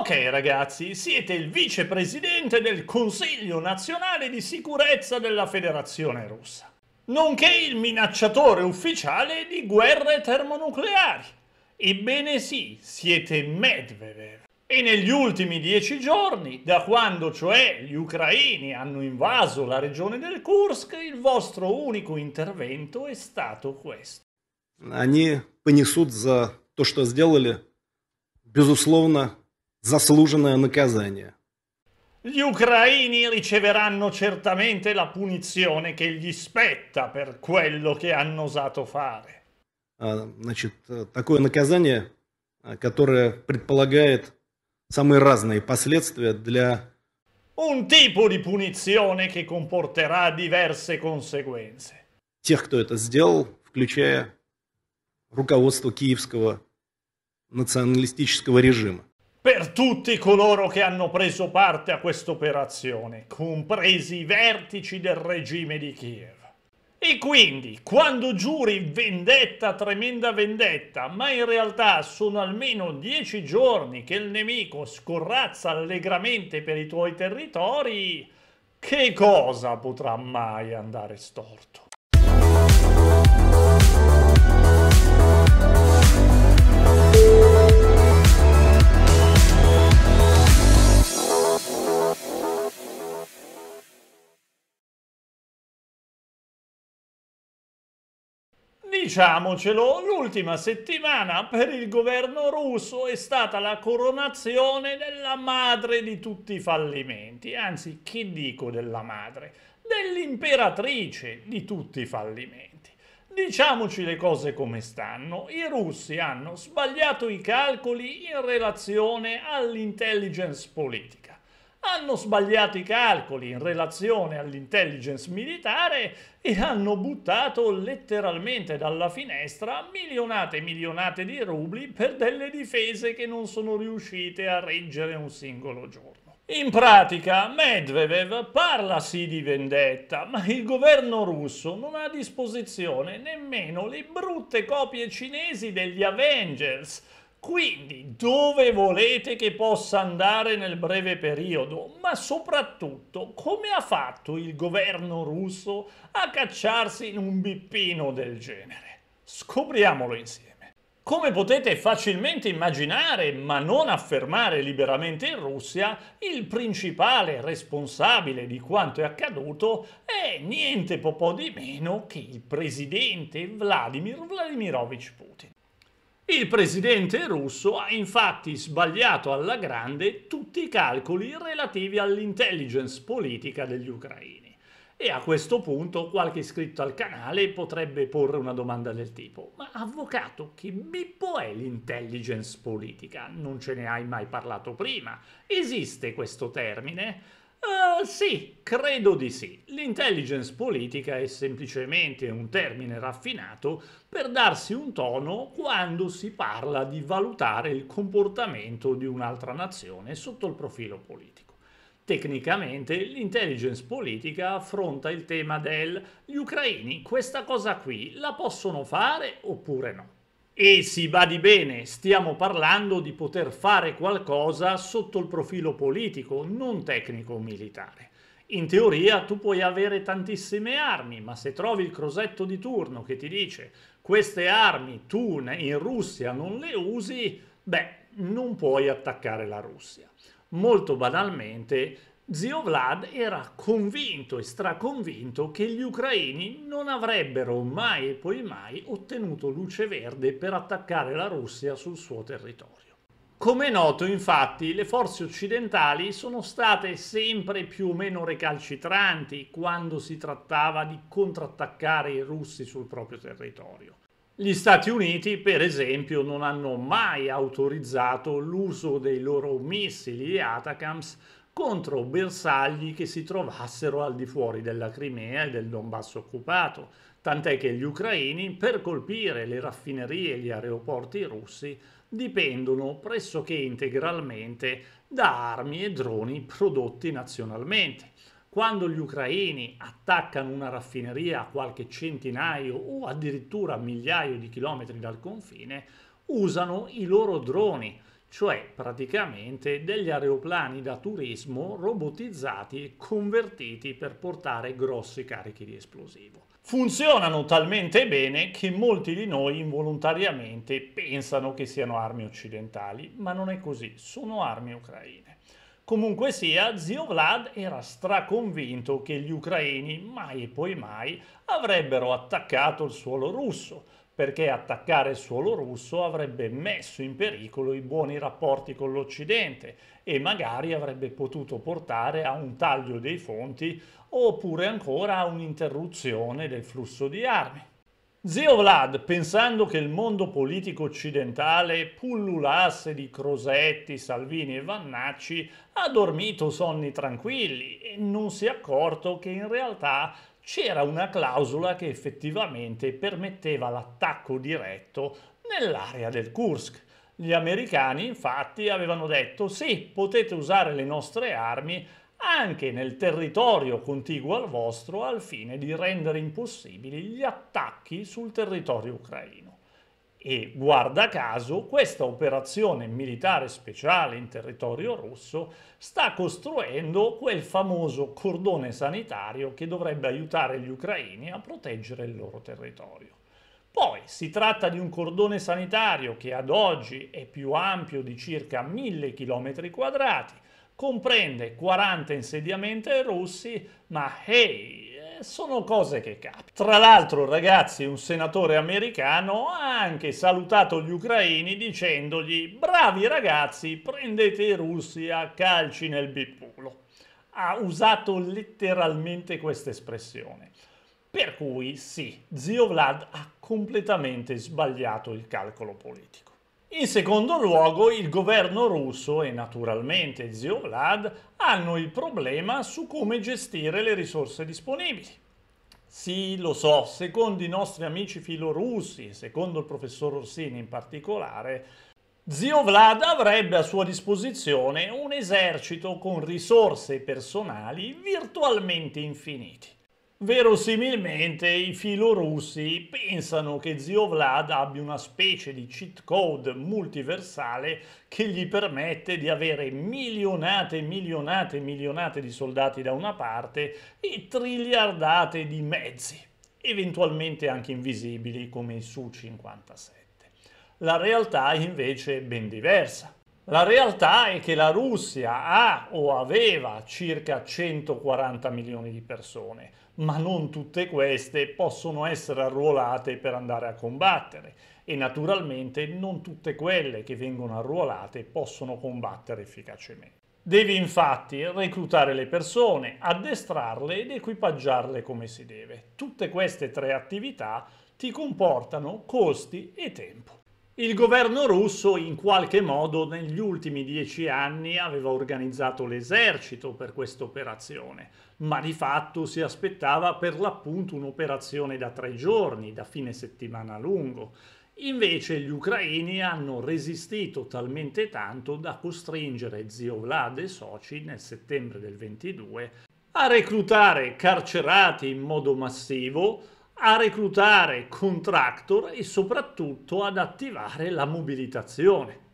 Ok ragazzi, siete il vicepresidente del Consiglio Nazionale di Sicurezza della Federazione Russa, nonché il minacciatore ufficiale di guerre termonucleari. Ebbene sì, siete Medvedev. E negli ultimi dieci giorni, da quando cioè gli ucraini hanno invaso la regione del Kursk, il vostro unico intervento è stato questo. Они понесут за то, что сделали, безусловно, заслуженное наказание. Gli ucraini riceveranno certamente la punizione che gli spetta per quello che hanno osato fare. А, значит, э, такое наказание, э, которое предполагает самые разные последствия для... Un tipo di punizione che comporterà diverse conseguenze. Тех, кто это сделал, включая руководство киевского националистического режима. per tutti coloro che hanno preso parte a questa operazione, compresi i vertici del regime di Kiev. E quindi, quando giuri vendetta, tremenda vendetta, ma in realtà sono almeno dieci giorni che il nemico scorrazza allegramente per i tuoi territori, che cosa potrà mai andare storto? diciamocelo, l'ultima settimana per il governo russo è stata la coronazione della madre di tutti i fallimenti, anzi che dico della madre, dell'imperatrice di tutti i fallimenti. Diciamoci le cose come stanno, i russi hanno sbagliato i calcoli in relazione all'intelligence politica hanno sbagliato i calcoli in relazione all'intelligence militare e hanno buttato letteralmente dalla finestra milionate e milionate di rubli per delle difese che non sono riuscite a reggere un singolo giorno. In pratica Medvedev parla sì di vendetta, ma il governo russo non ha a disposizione nemmeno le brutte copie cinesi degli Avengers, quindi dove volete che possa andare nel breve periodo? Ma soprattutto come ha fatto il governo russo a cacciarsi in un bippino del genere? Scopriamolo insieme. Come potete facilmente immaginare, ma non affermare liberamente in Russia, il principale responsabile di quanto è accaduto è niente po' di meno che il presidente Vladimir Vladimirovich Putin. Il presidente russo ha infatti sbagliato alla grande tutti i calcoli relativi all'intelligence politica degli ucraini. E a questo punto qualche iscritto al canale potrebbe porre una domanda del tipo «Ma avvocato, che bippo è l'intelligence politica? Non ce ne hai mai parlato prima? Esiste questo termine?» Eh, sì, credo di sì. L'intelligence politica è semplicemente un termine raffinato per darsi un tono quando si parla di valutare il comportamento di un'altra nazione sotto il profilo politico. Tecnicamente l'intelligence politica affronta il tema del gli ucraini questa cosa qui la possono fare oppure no e si badi bene, stiamo parlando di poter fare qualcosa sotto il profilo politico, non tecnico-militare. o In teoria tu puoi avere tantissime armi, ma se trovi il crosetto di turno che ti dice queste armi tu in Russia non le usi, beh, non puoi attaccare la Russia. Molto banalmente Zio Vlad era convinto e straconvinto che gli ucraini non avrebbero mai e poi mai ottenuto luce verde per attaccare la Russia sul suo territorio. Come è noto, infatti, le forze occidentali sono state sempre più o meno recalcitranti quando si trattava di contrattaccare i russi sul proprio territorio. Gli Stati Uniti, per esempio, non hanno mai autorizzato l'uso dei loro missili e Atacams contro bersagli che si trovassero al di fuori della Crimea e del Donbass occupato, tant'è che gli ucraini per colpire le raffinerie e gli aeroporti russi dipendono pressoché integralmente da armi e droni prodotti nazionalmente. Quando gli ucraini attaccano una raffineria a qualche centinaio o addirittura migliaio di chilometri dal confine, usano i loro droni cioè praticamente degli aeroplani da turismo robotizzati e convertiti per portare grossi carichi di esplosivo. Funzionano talmente bene che molti di noi involontariamente pensano che siano armi occidentali, ma non è così, sono armi ucraine. Comunque sia, zio Vlad era straconvinto che gli ucraini mai e poi mai avrebbero attaccato il suolo russo, perché attaccare il suolo russo avrebbe messo in pericolo i buoni rapporti con l'Occidente e magari avrebbe potuto portare a un taglio dei fonti oppure ancora a un'interruzione del flusso di armi. Zio Vlad, pensando che il mondo politico occidentale pullulasse di Crosetti, Salvini e Vannacci, ha dormito sonni tranquilli e non si è accorto che in realtà c'era una clausola che effettivamente permetteva l'attacco diretto nell'area del Kursk. Gli americani infatti avevano detto sì, potete usare le nostre armi anche nel territorio contiguo al vostro al fine di rendere impossibili gli attacchi sul territorio ucraino. E guarda caso, questa operazione militare speciale in territorio russo sta costruendo quel famoso cordone sanitario che dovrebbe aiutare gli ucraini a proteggere il loro territorio. Poi si tratta di un cordone sanitario che ad oggi è più ampio di circa 1000 km quadrati, comprende 40 insediamenti russi, ma hey, sono cose che capitano. Tra l'altro, ragazzi, un senatore americano ha anche salutato gli ucraini dicendogli bravi ragazzi, prendete i russi a calci nel bippulo. Ha usato letteralmente questa espressione. Per cui sì, zio Vlad ha completamente sbagliato il calcolo politico. In secondo luogo, il governo russo e naturalmente zio Vlad hanno il problema su come gestire le risorse disponibili. Sì, lo so, secondo i nostri amici filorussi, secondo il professor Orsini in particolare, zio Vlad avrebbe a sua disposizione un esercito con risorse personali virtualmente infiniti. Verosimilmente i filorussi pensano che zio Vlad abbia una specie di cheat code multiversale che gli permette di avere milionate, e milionate, e milionate di soldati da una parte e triliardate di mezzi, eventualmente anche invisibili come i Su-57. La realtà invece è ben diversa. La realtà è che la Russia ha o aveva circa 140 milioni di persone, ma non tutte queste possono essere arruolate per andare a combattere e naturalmente non tutte quelle che vengono arruolate possono combattere efficacemente. Devi infatti reclutare le persone, addestrarle ed equipaggiarle come si deve. Tutte queste tre attività ti comportano costi e tempo. Il governo russo in qualche modo negli ultimi dieci anni aveva organizzato l'esercito per questa operazione, ma di fatto si aspettava per l'appunto un'operazione da tre giorni, da fine settimana a lungo. Invece gli ucraini hanno resistito talmente tanto da costringere zio Vlad e soci nel settembre del 22 a reclutare carcerati in modo massivo, a reclutare contractor e soprattutto ad attivare la mobilitazione.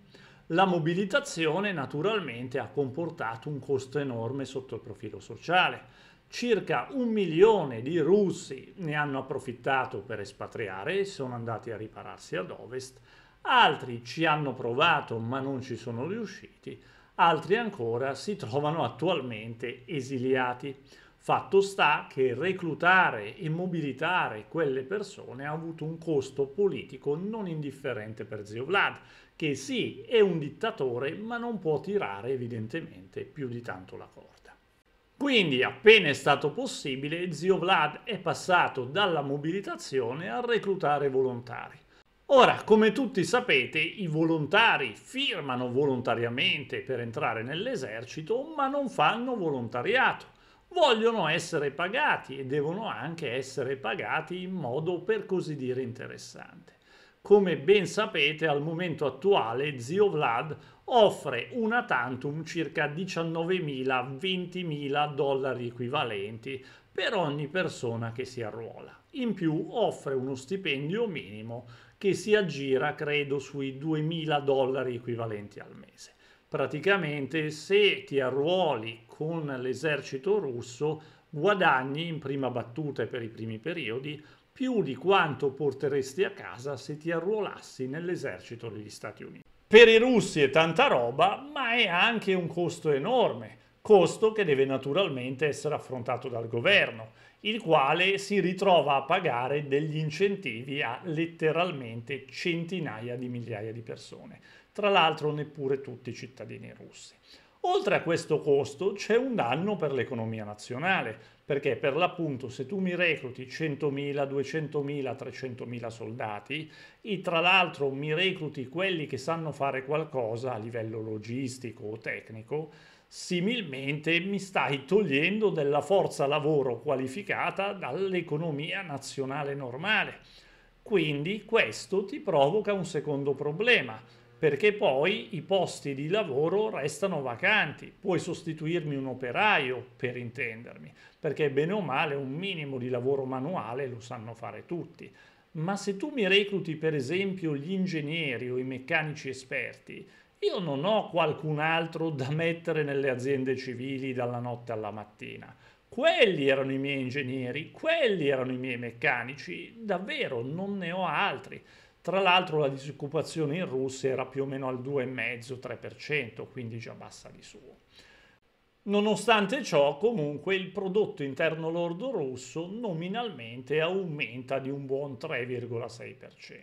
La mobilitazione naturalmente ha comportato un costo enorme sotto il profilo sociale. Circa un milione di russi ne hanno approfittato per espatriare e sono andati a ripararsi ad ovest, altri ci hanno provato ma non ci sono riusciti, altri ancora si trovano attualmente esiliati. Fatto sta che reclutare e mobilitare quelle persone ha avuto un costo politico non indifferente per Zio Vlad, che sì, è un dittatore, ma non può tirare evidentemente più di tanto la corda. Quindi, appena è stato possibile, zio Vlad è passato dalla mobilitazione a reclutare volontari. Ora, come tutti sapete, i volontari firmano volontariamente per entrare nell'esercito, ma non fanno volontariato. Vogliono essere pagati e devono anche essere pagati in modo per così dire interessante. Come ben sapete, al momento attuale Zio Vlad offre una tantum circa 19.000-20.000 dollari equivalenti per ogni persona che si arruola. In più offre uno stipendio minimo che si aggira, credo, sui 2.000 dollari equivalenti al mese. Praticamente se ti arruoli con l'esercito russo guadagni in prima battuta e per i primi periodi più di quanto porteresti a casa se ti arruolassi nell'esercito degli Stati Uniti. Per i russi è tanta roba, ma è anche un costo enorme, costo che deve naturalmente essere affrontato dal governo, il quale si ritrova a pagare degli incentivi a letteralmente centinaia di migliaia di persone, tra l'altro neppure tutti i cittadini russi. Oltre a questo costo c'è un danno per l'economia nazionale, perché per l'appunto se tu mi recluti 100.000, 200.000, 300.000 soldati e tra l'altro mi recluti quelli che sanno fare qualcosa a livello logistico o tecnico, similmente mi stai togliendo della forza lavoro qualificata dall'economia nazionale normale. Quindi questo ti provoca un secondo problema perché poi i posti di lavoro restano vacanti. Puoi sostituirmi un operaio, per intendermi, perché bene o male un minimo di lavoro manuale lo sanno fare tutti. Ma se tu mi recluti per esempio gli ingegneri o i meccanici esperti, io non ho qualcun altro da mettere nelle aziende civili dalla notte alla mattina. Quelli erano i miei ingegneri, quelli erano i miei meccanici, davvero non ne ho altri. Tra l'altro la disoccupazione in Russia era più o meno al 2,5-3%, quindi già bassa di suo. Nonostante ciò, comunque, il prodotto interno lordo russo nominalmente aumenta di un buon 3,6%.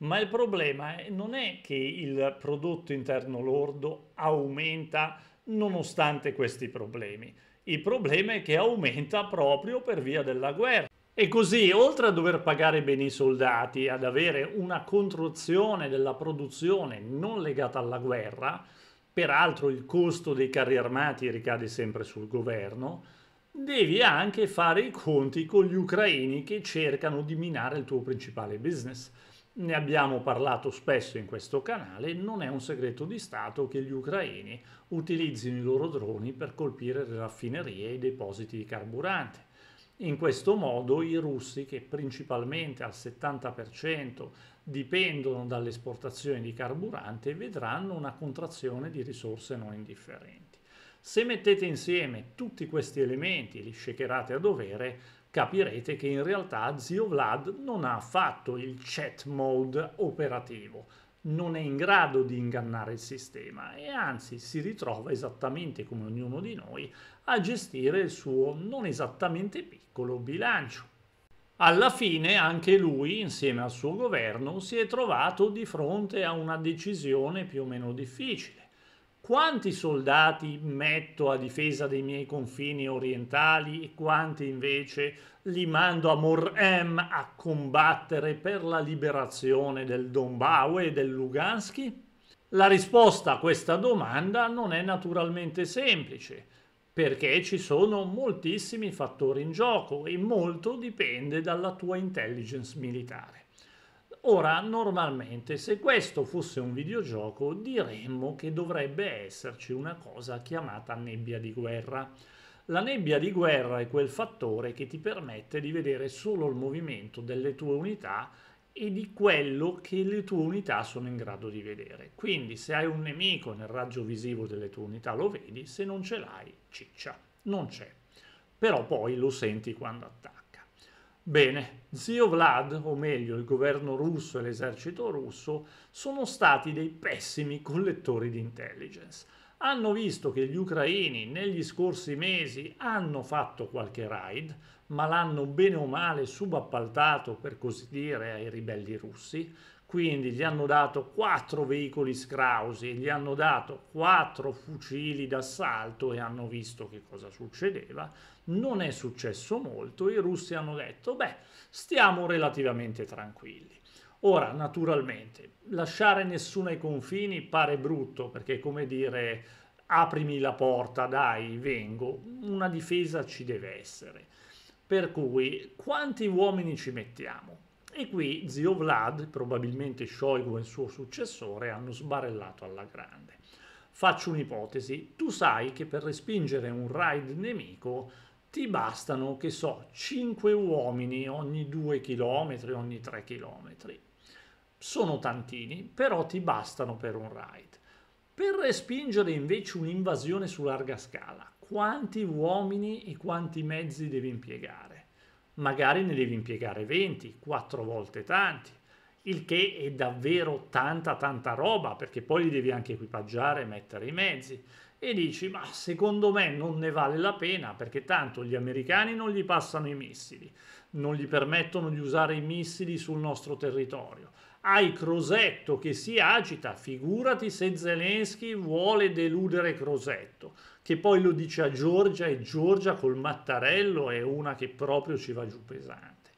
Ma il problema non è che il prodotto interno lordo aumenta nonostante questi problemi. Il problema è che aumenta proprio per via della guerra. E così, oltre a dover pagare bene i soldati, ad avere una controzione della produzione non legata alla guerra, peraltro il costo dei carri armati ricade sempre sul governo, devi anche fare i conti con gli ucraini che cercano di minare il tuo principale business. Ne abbiamo parlato spesso in questo canale, non è un segreto di Stato che gli ucraini utilizzino i loro droni per colpire le raffinerie e i depositi di carburante in questo modo i russi, che principalmente al 70% dipendono dalle esportazioni di carburante, vedranno una contrazione di risorse non indifferenti. Se mettete insieme tutti questi elementi e li shakerate a dovere, capirete che in realtà Zio Vlad non ha affatto il chat mode operativo, non è in grado di ingannare il sistema e anzi si ritrova esattamente come ognuno di noi a gestire il suo non esattamente piccolo bilancio. Alla fine anche lui, insieme al suo governo, si è trovato di fronte a una decisione più o meno difficile quanti soldati metto a difesa dei miei confini orientali e quanti invece li mando a Morem a combattere per la liberazione del Donbau e del Lugansk? La risposta a questa domanda non è naturalmente semplice, perché ci sono moltissimi fattori in gioco e molto dipende dalla tua intelligence militare. Ora, normalmente, se questo fosse un videogioco, diremmo che dovrebbe esserci una cosa chiamata nebbia di guerra. La nebbia di guerra è quel fattore che ti permette di vedere solo il movimento delle tue unità e di quello che le tue unità sono in grado di vedere. Quindi se hai un nemico nel raggio visivo delle tue unità lo vedi, se non ce l'hai, ciccia, non c'è. Però poi lo senti quando attacca. Bene, zio Vlad, o meglio il governo russo e l'esercito russo, sono stati dei pessimi collettori di intelligence. Hanno visto che gli ucraini negli scorsi mesi hanno fatto qualche raid, ma l'hanno bene o male subappaltato, per così dire, ai ribelli russi, quindi gli hanno dato quattro veicoli scrausi, gli hanno dato quattro fucili d'assalto e hanno visto che cosa succedeva. Non è successo molto, i russi hanno detto, beh, stiamo relativamente tranquilli. Ora, naturalmente, lasciare nessuno ai confini pare brutto, perché è come dire aprimi la porta, dai, vengo, una difesa ci deve essere. Per cui, quanti uomini ci mettiamo? E qui zio Vlad, probabilmente Shoigu e il suo successore, hanno sbarellato alla grande. Faccio un'ipotesi, tu sai che per respingere un raid nemico ti bastano, che so, 5 uomini ogni 2 km, ogni 3 km. Sono tantini, però ti bastano per un raid. Per respingere invece un'invasione su larga scala, quanti uomini e quanti mezzi devi impiegare? magari ne devi impiegare 20, 4 volte tanti, il che è davvero tanta tanta roba perché poi li devi anche equipaggiare, mettere i mezzi e dici ma secondo me non ne vale la pena perché tanto gli americani non gli passano i missili, non gli permettono di usare i missili sul nostro territorio. Hai Crosetto che si agita, figurati se Zelensky vuole deludere Crosetto che poi lo dice a Giorgia e Giorgia col mattarello è una che proprio ci va giù pesante.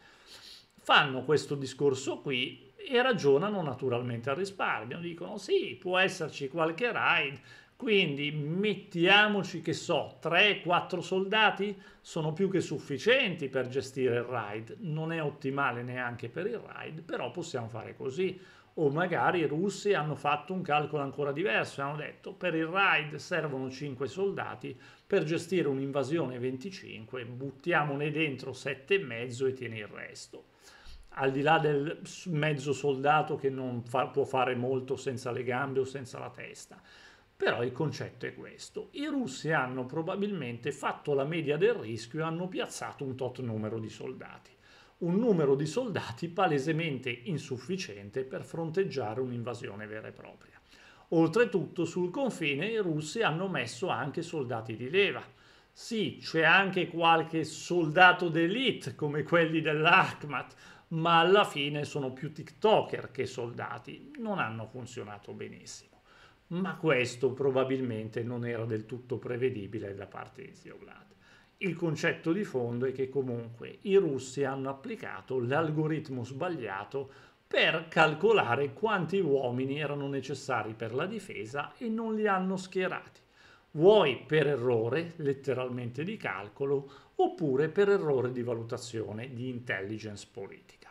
Fanno questo discorso qui e ragionano naturalmente al risparmio, dicono sì, può esserci qualche ride, quindi mettiamoci che so, 3-4 soldati sono più che sufficienti per gestire il ride, non è ottimale neanche per il ride, però possiamo fare così o magari i russi hanno fatto un calcolo ancora diverso e hanno detto per il raid servono 5 soldati, per gestire un'invasione 25 buttiamone dentro 7,5 e tieni il resto. Al di là del mezzo soldato che non fa, può fare molto senza le gambe o senza la testa. Però il concetto è questo. I russi hanno probabilmente fatto la media del rischio e hanno piazzato un tot numero di soldati un numero di soldati palesemente insufficiente per fronteggiare un'invasione vera e propria. Oltretutto sul confine i russi hanno messo anche soldati di leva. Sì, c'è anche qualche soldato d'elite come quelli dell'Akhmat, ma alla fine sono più TikToker che soldati. Non hanno funzionato benissimo. Ma questo probabilmente non era del tutto prevedibile da parte di Zio Vlad il concetto di fondo è che comunque i russi hanno applicato l'algoritmo sbagliato per calcolare quanti uomini erano necessari per la difesa e non li hanno schierati vuoi per errore letteralmente di calcolo oppure per errore di valutazione di intelligence politica.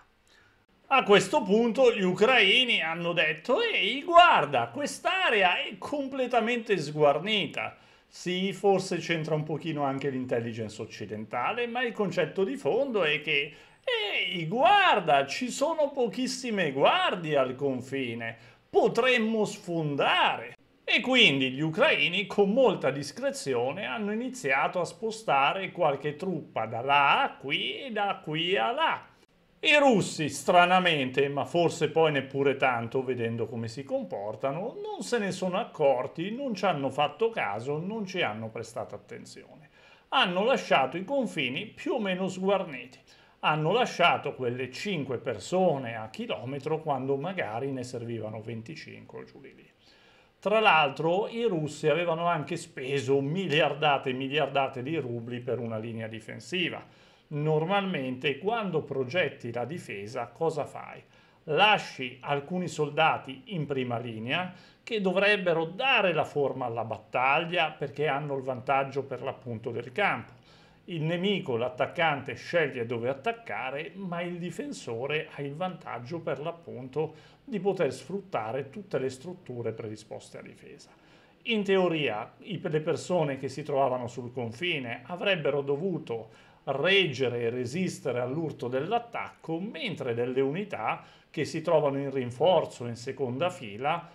A questo punto gli ucraini hanno detto ehi guarda quest'area è completamente sguarnita sì, forse c'entra un pochino anche l'intelligence occidentale, ma il concetto di fondo è che ehi, guarda, ci sono pochissime guardie al confine, potremmo sfondare. E quindi gli ucraini con molta discrezione hanno iniziato a spostare qualche truppa da là a qui e da qui a là i russi, stranamente, ma forse poi neppure tanto, vedendo come si comportano, non se ne sono accorti, non ci hanno fatto caso, non ci hanno prestato attenzione. Hanno lasciato i confini più o meno sguarniti. Hanno lasciato quelle 5 persone a chilometro quando magari ne servivano 25 o giù di lì. Tra l'altro i russi avevano anche speso miliardate e miliardate di rubli per una linea difensiva normalmente quando progetti la difesa cosa fai? Lasci alcuni soldati in prima linea che dovrebbero dare la forma alla battaglia perché hanno il vantaggio per l'appunto del campo. Il nemico, l'attaccante, sceglie dove attaccare, ma il difensore ha il vantaggio per l'appunto di poter sfruttare tutte le strutture predisposte a difesa. In teoria, le persone che si trovavano sul confine avrebbero dovuto reggere e resistere all'urto dell'attacco, mentre delle unità che si trovano in rinforzo in seconda fila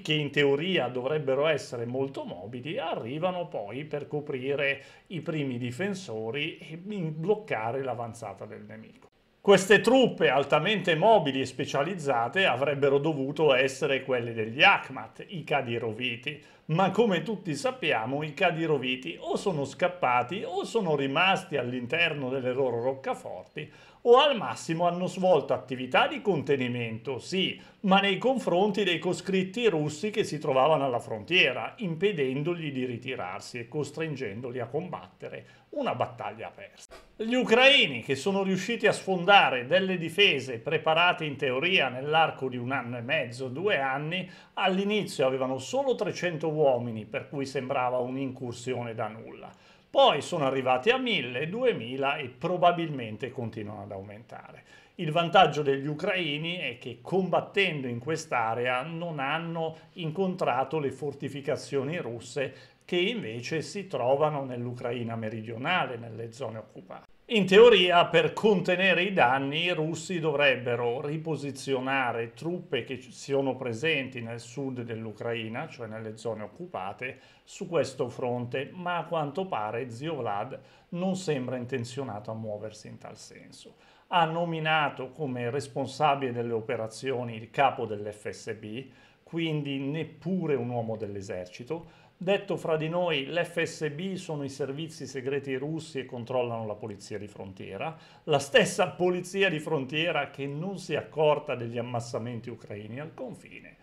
che in teoria dovrebbero essere molto mobili, arrivano poi per coprire i primi difensori e bloccare l'avanzata del nemico. Queste truppe altamente mobili e specializzate avrebbero dovuto essere quelle degli Akhmat, i Kadiroviti, ma come tutti sappiamo i cadiroviti o sono scappati o sono rimasti all'interno delle loro roccaforti o al massimo hanno svolto attività di contenimento, sì, ma nei confronti dei coscritti russi che si trovavano alla frontiera, impedendogli di ritirarsi e costringendoli a combattere una battaglia persa. Gli ucraini, che sono riusciti a sfondare delle difese preparate in teoria nell'arco di un anno e mezzo, due anni, all'inizio avevano solo 300 uomini, per cui sembrava un'incursione da nulla. Poi sono arrivati a 1000, 2000 e probabilmente continuano ad aumentare. Il vantaggio degli ucraini è che combattendo in quest'area non hanno incontrato le fortificazioni russe che invece si trovano nell'Ucraina meridionale, nelle zone occupate. In teoria, per contenere i danni, i russi dovrebbero riposizionare truppe che siano presenti nel sud dell'Ucraina, cioè nelle zone occupate, su questo fronte, ma a quanto pare zio Vlad non sembra intenzionato a muoversi in tal senso. Ha nominato come responsabile delle operazioni il capo dell'FSB, quindi neppure un uomo dell'esercito, Detto fra di noi, l'FSB sono i servizi segreti russi e controllano la polizia di frontiera, la stessa polizia di frontiera che non si è accorta degli ammassamenti ucraini al confine.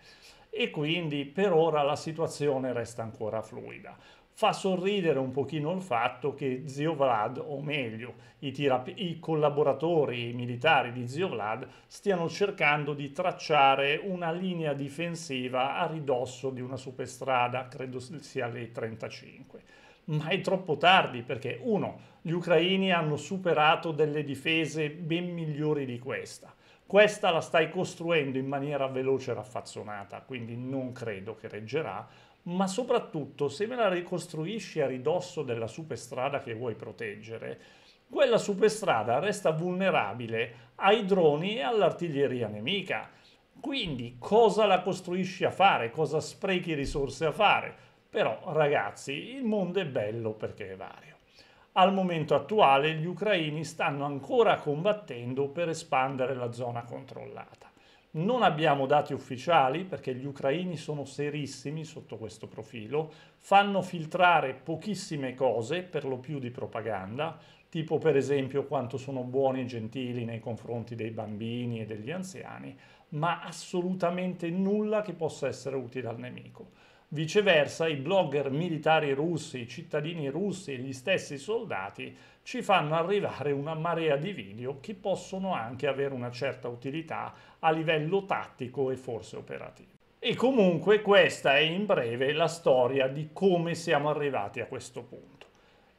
E quindi per ora la situazione resta ancora fluida fa sorridere un pochino il fatto che Zio Vlad, o meglio, i, tirap- i collaboratori militari di Zio Vlad stiano cercando di tracciare una linea difensiva a ridosso di una superstrada, credo sia le 35. Ma è troppo tardi perché, uno, gli ucraini hanno superato delle difese ben migliori di questa. Questa la stai costruendo in maniera veloce e raffazzonata, quindi non credo che reggerà ma soprattutto se me la ricostruisci a ridosso della superstrada che vuoi proteggere, quella superstrada resta vulnerabile ai droni e all'artiglieria nemica. Quindi cosa la costruisci a fare? Cosa sprechi risorse a fare? Però ragazzi, il mondo è bello perché è vario. Al momento attuale gli ucraini stanno ancora combattendo per espandere la zona controllata. Non abbiamo dati ufficiali perché gli ucraini sono serissimi sotto questo profilo, fanno filtrare pochissime cose, per lo più di propaganda, tipo per esempio quanto sono buoni e gentili nei confronti dei bambini e degli anziani, ma assolutamente nulla che possa essere utile al nemico. Viceversa, i blogger militari russi, i cittadini russi e gli stessi soldati ci fanno arrivare una marea di video che possono anche avere una certa utilità a livello tattico e forse operativo. E comunque questa è in breve la storia di come siamo arrivati a questo punto.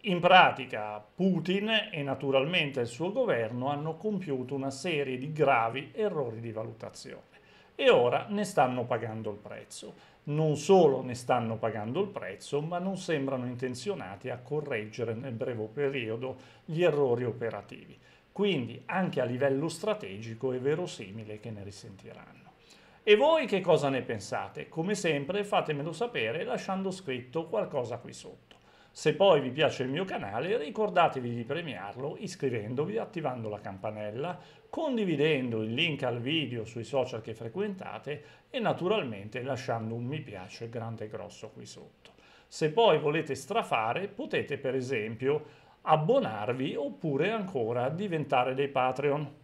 In pratica Putin e naturalmente il suo governo hanno compiuto una serie di gravi errori di valutazione e ora ne stanno pagando il prezzo. Non solo ne stanno pagando il prezzo, ma non sembrano intenzionati a correggere nel breve periodo gli errori operativi. Quindi anche a livello strategico è verosimile che ne risentiranno. E voi che cosa ne pensate? Come sempre fatemelo sapere lasciando scritto qualcosa qui sotto. Se poi vi piace il mio canale ricordatevi di premiarlo iscrivendovi, attivando la campanella, condividendo il link al video sui social che frequentate e naturalmente lasciando un mi piace grande e grosso qui sotto. Se poi volete strafare potete per esempio abbonarvi oppure ancora diventare dei Patreon.